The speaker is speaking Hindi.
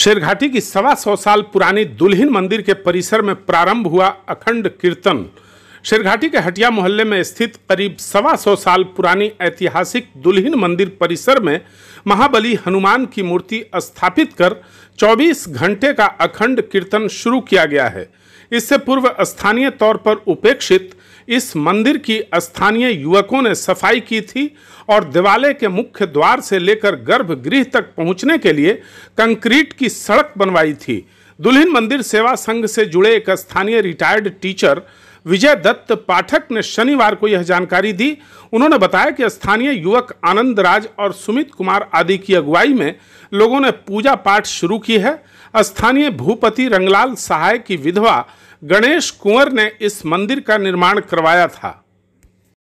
शेरघाटी की सवा सौ साल पुरानी दुल्हिन मंदिर के परिसर में प्रारंभ हुआ अखंड कीर्तन शेरघाटी के हटिया मोहल्ले में स्थित करीब सवा सौ साल पुरानी ऐतिहासिक दुल्हिन मंदिर परिसर में महाबली हनुमान की मूर्ति स्थापित कर 24 घंटे का अखंड कीर्तन शुरू किया गया है इससे पूर्व स्थानीय तौर पर उपेक्षित इस मंदिर की स्थानीय युवकों ने सफाई की थी और दिवाले के मुख्य द्वार से लेकर गर्भगृह तक पहुंचने के लिए कंक्रीट की सड़क बनवाई थी दुल्हिन मंदिर सेवा संघ से जुड़े एक स्थानीय रिटायर्ड टीचर विजय दत्त पाठक ने शनिवार को यह जानकारी दी उन्होंने बताया कि स्थानीय युवक आनंद राज और सुमित कुमार आदि की अगुवाई में लोगों ने पूजा पाठ शुरू की है स्थानीय भूपति रंगलाल सहाय की विधवा गणेश कुंवर ने इस मंदिर का निर्माण करवाया था